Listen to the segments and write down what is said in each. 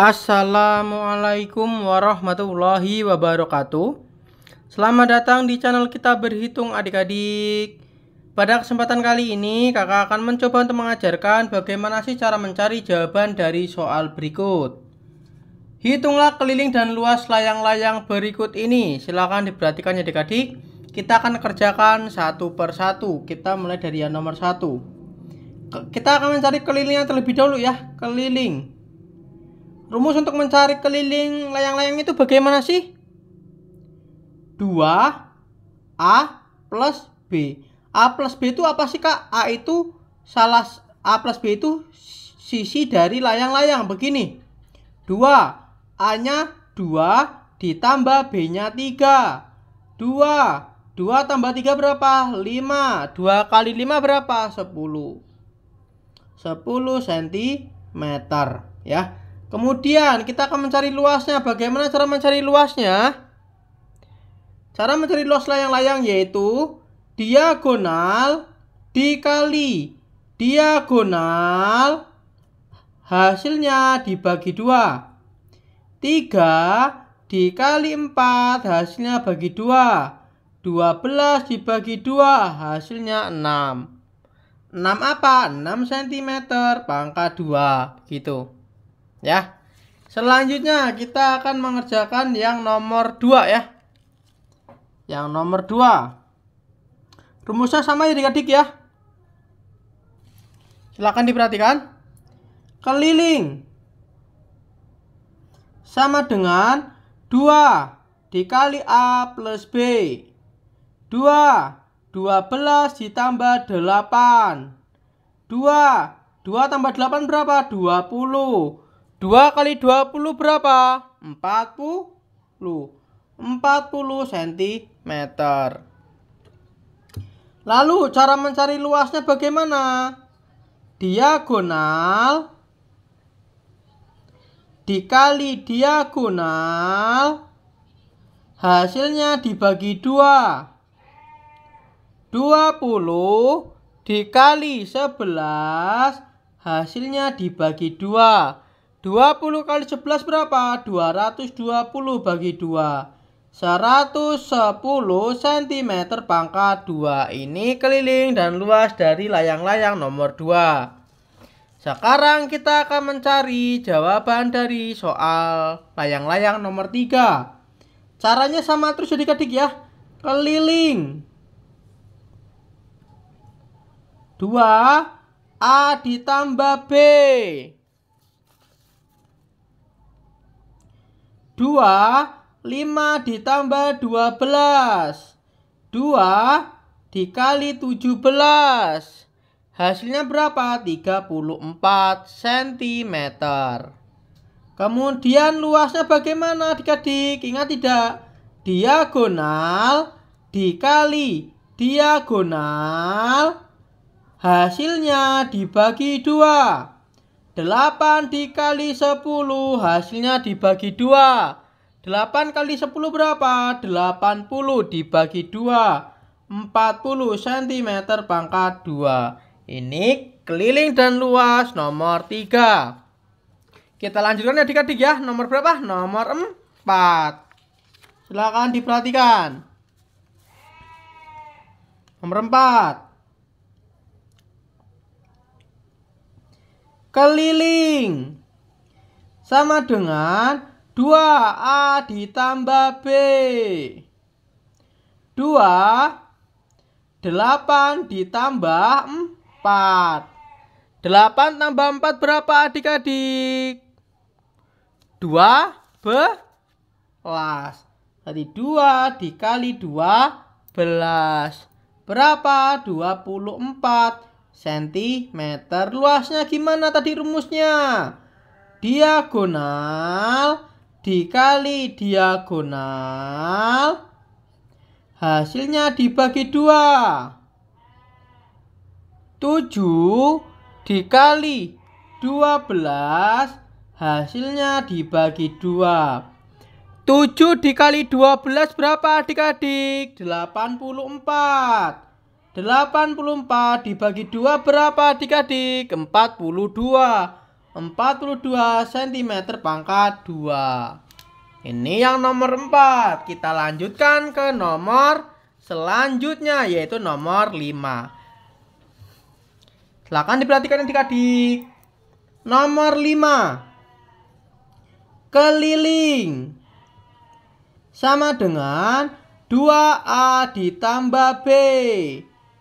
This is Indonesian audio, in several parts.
Assalamualaikum warahmatullahi wabarakatuh Selamat datang di channel kita berhitung adik-adik Pada kesempatan kali ini kakak akan mencoba untuk mengajarkan bagaimana sih cara mencari jawaban dari soal berikut Hitunglah keliling dan luas layang-layang berikut ini Silahkan diperhatikan ya adik-adik Kita akan kerjakan satu per satu Kita mulai dari yang nomor satu Kita akan mencari kelilingnya terlebih dahulu ya Keliling Rumus untuk mencari keliling layang-layang itu bagaimana sih? 2 A plus B. A plus B itu apa sih kak? A itu salah A plus B itu sisi dari layang-layang begini. 2 A-nya 2 ditambah B-nya 3. 2 2 tambah 3 berapa? 5 2 kali 5 berapa? 10 10 cm ya Kemudian kita akan mencari luasnya. Bagaimana cara mencari luasnya? Cara mencari luas layang-layang yaitu diagonal dikali diagonal hasilnya dibagi dua. 3 dikali 4 hasilnya bagi 2. 12 dibagi 2 hasilnya 6. 6 apa? 6 cm pangkat 2 gitu ya selanjutnya kita akan mengerjakan yang nomor 2 ya yang nomor 2 rumusnya sama ya adik-adik ya silahkan diperhatikan keliling sama dengan 2 dikali A plus B 2 12 ditambah 8 2 2 tambah 8 berapa? 20 2 kali 20 berapa? 40. 40 cm. Lalu cara mencari luasnya bagaimana? Diagonal dikali diagonal hasilnya dibagi 2. 20 dikali 11 hasilnya dibagi 2. 20 kali 11 berapa? 220 bagi 2. 110 cm pangkat 2 ini keliling dan luas dari layang-layang nomor 2. Sekarang kita akan mencari jawaban dari soal layang-layang nomor 3. Caranya sama terus jadi adik ya. Keliling. 2 A ditambah B. 2, 5 ditambah 12. 2 dikali 17. Hasilnya berapa? 34 cm. Kemudian luasnya bagaimana adik-adik? Ingat tidak? Diagonal dikali diagonal. Hasilnya dibagi 2. 8 dikali 10 hasilnya dibagi 2. 8 kali 10 berapa? 80 dibagi 2. 40 cm pangkat 2. Ini keliling dan luas nomor 3. Kita lanjutkan ya adik-adik ya. Nomor berapa? Nomor 4. Silahkan diperhatikan. Nomor 4. keliling sama dengan 2A ditambah B 2 8 ditambah 4 8 tambah 4 berapa adik-adik? 2 belas Tadi 2 dikali 2 belas Berapa? 24 cm. Luasnya gimana tadi rumusnya? Diagonal dikali diagonal. Hasilnya dibagi dua. 7 dikali 12. Hasilnya dibagi dua. 7 dikali 12 berapa adik-adik? 84. 84 dibagi 2 berapa adik-adik? 42. 42 cm pangkat 2. Ini yang nomor 4. Kita lanjutkan ke nomor selanjutnya yaitu nomor 5. Silahkan diperhatikan adik-adik. Nomor 5. Keliling. Sama dengan 2A ditambah B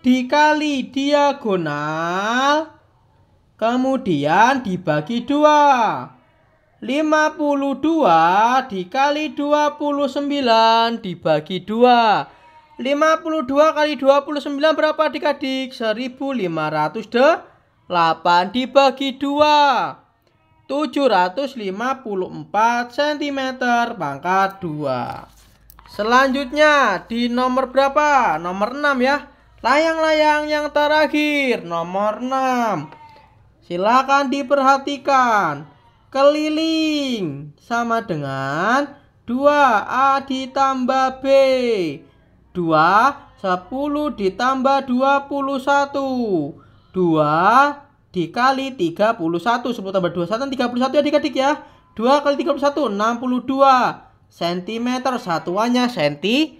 dikali diagonal kemudian dibagi 2 52 dikali 29 dibagi 2 52 kali 29 berapa adik-adik? 1508 dibagi 2 754 cm pangkat 2 Selanjutnya di nomor berapa? Nomor 6 ya Layang-layang yang terakhir nomor 6. Silakan diperhatikan. Keliling sama dengan 2A ditambah B. 2 10 ditambah 21. 2 dikali 31. 10 tambah 21 31 ya adik-adik ya. 2 kali 31 62 cm satuannya senti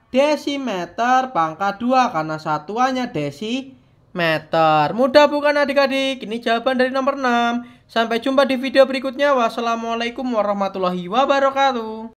desimeter pangkat 2 karena satuannya desimeter. Mudah bukan adik-adik? Ini jawaban dari nomor 6. Sampai jumpa di video berikutnya. Wassalamualaikum warahmatullahi wabarakatuh.